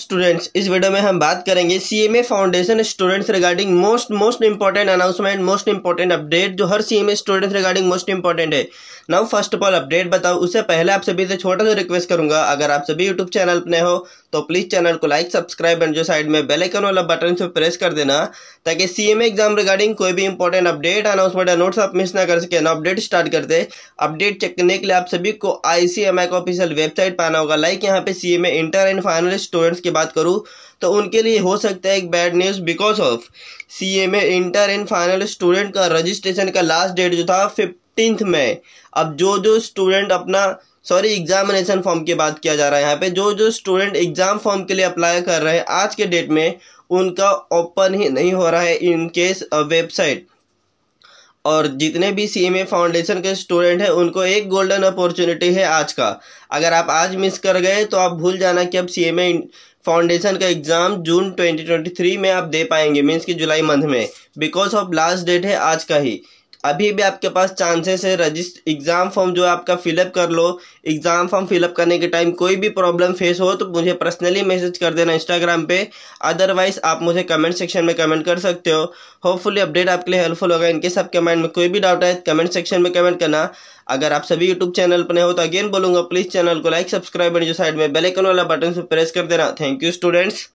students इस video में हम बात करेंगे C M A foundation students regarding most most important announcement most important update जो हर C M A students regarding most important है now first of all update बताओ उससे पहले आप सभी से छोटा सा रिक्वेस्ट करूंगा अगर आप सभी यूट्यूब चैनल पर हो तो प्लीज़ चैनल को लाइक सब्सक्राइब एंड जो साइड में बेलाइकन वाला बटन से प्रेस कर देना ताकि C M A exam regarding कोई भी इंपॉर्टेंट अपडेट अनाउंसमेंट या नोट्स आप मिस ना कर सके ना अपडेट स्टार्ट करते अपडेट चेक करने के लिए आप सभी को आई सी एम आई का ऑफिशियल वेबसाइट पाना होगा लाइक यहाँ पे C M A inter and final students की बात करूँ तो उनके लिए हो सकता है एक bad news because of C A inter and final student का रजिस्ट्रेशन का लास्ट डेट जो था फिफ्टींथ में अब जो जो स्टूडेंट अपना सॉरी एग्जामिनेशन फॉर्म की बात किया जा रहा है यहाँ पे जो जो स्टूडेंट एग्ज़ाम फॉर्म के लिए अप्लाई कर रहे हैं आज के डेट में उनका ओपन ही नहीं हो रहा है इन केस वेबसाइट और जितने भी सी एम ए फाउंडेशन के स्टूडेंट हैं उनको एक गोल्डन अपॉर्चुनिटी है आज का अगर आप आज मिस कर गए तो आप भूल जाना कि अब सी एम ए फाउंडेशन का एग्ज़ाम जून 2023 में आप दे पाएंगे मीन्स कि जुलाई मंथ में बिकॉज ऑफ लास्ट डेट है आज का ही अभी भी आपके पास चांसेस है रजिस्ट एग्ज़ाम फॉर्म जो है आपका फिलअप कर लो एग्ज़ाम फॉर्म फिलअप करने के टाइम कोई भी प्रॉब्लम फेस हो तो मुझे पर्सनली मैसेज कर देना इंस्टाग्राम पे अदरवाइज आप मुझे कमेंट सेक्शन में कमेंट कर सकते हो होपफुली अपडेट आपके लिए हेल्पफुल होगा इनके आपके माइंड में कोई भी डाउट है कमेंट सेक्शन में कमेंट करना अगर आप सभी यूट्यूब चैनल पर हो तो अगेन बोलूँगा प्लीज़ चैनल को लाइक सब्सक्राइब एंड जो साइड में बेलेकन वाला बटन से प्रेस कर देना थैंक यू स्टूडेंट्स